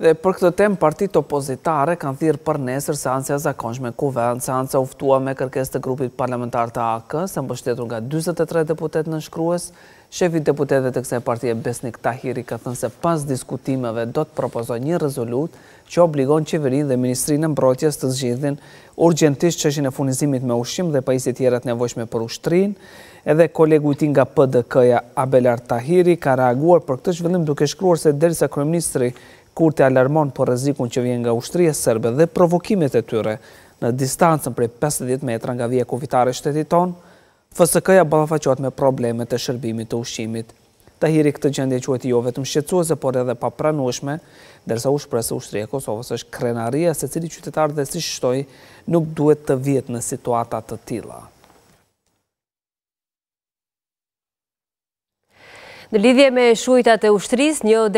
Dhe për këtë temë partit opozitare kanë thirë për nesër seansja zakonshme në kuven, seansja uftua me kërkes të grupit parlamentar të AK, se mbështetur nga 23 deputet në shkrues, shefi deputetet e kse partije Besnik Tahiri ka thënë se pas diskutimeve do të propozoj një rezolut që obligon qeverin dhe Ministrinë mbrojtjes të zgjithin urgentisht që është në funizimit me ushim dhe pa isi tjera të nevojshme për ushtrin, edhe kolegu i ti nga PDK-ja Abelar Tahiri ka reaguar për këtë shvëllim duke shkruar se dhe kur të alarmon për rezikun që vjen nga ushtrije sërbe dhe provokimet e tyre në distancën për 50 metra nga vje kufitare shtetit tonë, FSK-ja balafacot me problemet të shërbimit të ushqimit. Tahiri këtë gjendje quajti jo vetëm shqetsuese, por edhe pa pranushme, dërsa u shpresë ushtrije Kosovës është krenaria se cili qytetar dhe si shtoj nuk duhet të vjetë në situata të tila. Në lidhje me shujta të ushtris, një deklarat